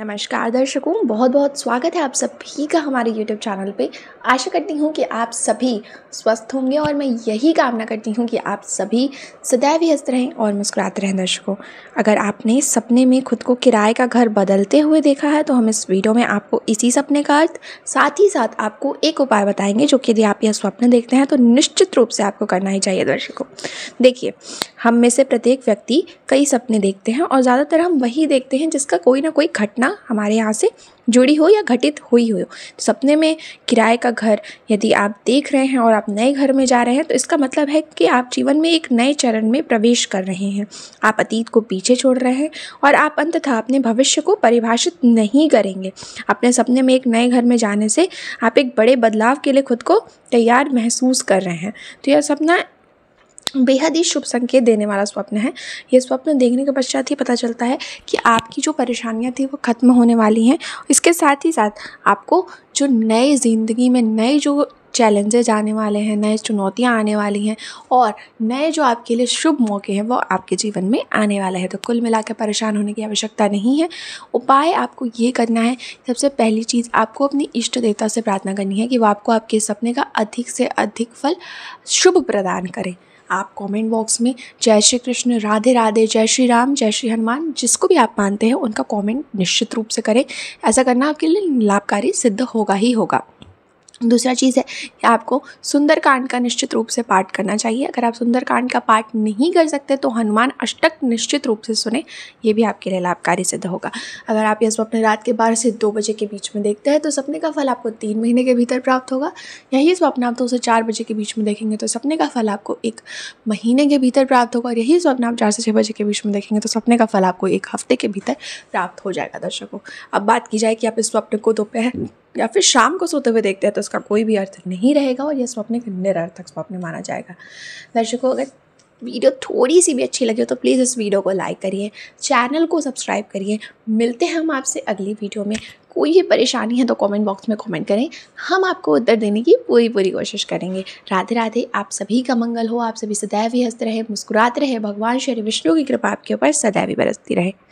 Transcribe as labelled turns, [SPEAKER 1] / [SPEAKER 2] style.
[SPEAKER 1] नमस्कार दर्शकों बहुत बहुत स्वागत है आप सभी का हमारे YouTube चैनल पे आशा करती हूँ कि आप सभी स्वस्थ होंगे और मैं यही कामना करती हूँ कि आप सभी सदैव व्यस्त रहें और मुस्कुराते रहें दर्शकों अगर आपने सपने में खुद को किराए का घर बदलते हुए देखा है तो हम इस वीडियो में आपको इसी सपने का अर्थ साथ ही साथ आपको एक उपाय बताएंगे जो कि यदि आप यह स्वप्न देखते हैं तो निश्चित रूप से आपको करना ही चाहिए दर्शकों देखिए हम में से प्रत्येक व्यक्ति कई सपने देखते हैं और ज़्यादातर हम वही देखते हैं जिसका कोई ना कोई घटना घटना हमारे यहाँ से जुड़ी हो या घटित हुई हो तो सपने में किराए का घर यदि आप देख रहे हैं और आप नए घर में जा रहे हैं तो इसका मतलब है कि आप जीवन में एक नए चरण में प्रवेश कर रहे हैं आप अतीत को पीछे छोड़ रहे हैं और आप अंततः अपने भविष्य को परिभाषित नहीं करेंगे अपने सपने में एक नए घर में जाने से आप एक बड़े बदलाव के लिए खुद को तैयार महसूस कर रहे हैं तो यह सपना बेहद ही शुभ संकेत देने वाला स्वप्न है ये स्वप्न देखने के पश्चात ही पता चलता है कि आपकी जो परेशानियां थी वो ख़त्म होने वाली हैं इसके साथ ही साथ आपको जो नए ज़िंदगी में नए जो चैलेंजेज आने वाले हैं नए चुनौतियाँ आने वाली हैं और नए जो आपके लिए शुभ मौके हैं वो आपके जीवन में आने वाला है तो कुल मिला परेशान होने की आवश्यकता नहीं है उपाय आपको ये करना है सबसे पहली चीज़ आपको अपनी इष्ट देवता से प्रार्थना करनी है कि वो आपको आपके सपने का अधिक से अधिक फल शुभ प्रदान करें आप कमेंट बॉक्स में जय श्री कृष्ण राधे राधे जय श्री राम जय श्री हनुमान जिसको भी आप मानते हैं उनका कमेंट निश्चित रूप से करें ऐसा करना आपके लिए लाभकारी सिद्ध होगा ही होगा दूसरा चीज़ है कि आपको सुंदरकांड का निश्चित रूप से पाठ करना चाहिए अगर आप सुंदरकांड का पाठ नहीं कर सकते तो हनुमान अष्टक निश्चित रूप से सुने ये भी आपके लिए लाभकारी सिद्ध होगा अगर आप यह स्वप्न रात के बारह से दो बजे के बीच में देखते हैं तो सपने का फल आपको तीन महीने के भीतर प्राप्त होगा यही स्वप्न आप दो से चार बजे के बीच में देखेंगे तो सपने का फल आपको एक महीने के भीतर प्राप्त होगा और यही स्वप्न आप चार से छः बजे के बीच में देखेंगे तो सपने का फल आपको एक हफ्ते के भीतर प्राप्त हो जाएगा दर्शकों अब बात की जाए कि आप इस स्वप्न को दोपहर या फिर शाम को सोते हुए देखते हैं तो उसका कोई भी अर्थ नहीं रहेगा और यह स्वप्न एक निरर्थक स्वप्न माना जाएगा दर्शकों अगर वीडियो थोड़ी सी भी अच्छी लगी हो तो प्लीज़ इस वीडियो को लाइक करिए चैनल को सब्सक्राइब करिए मिलते हैं हम आपसे अगली वीडियो में कोई भी परेशानी है तो कमेंट बॉक्स में कमेंट करें हम आपको उत्तर देने की पूरी पूरी कोशिश करेंगे राधे राधे आप सभी का मंगल हो आप सभी सदैव ही हंसते रहे मुस्कुराते रहे भगवान श्री विष्णु की कृपा आपके ऊपर सदैव ही बरसती रहे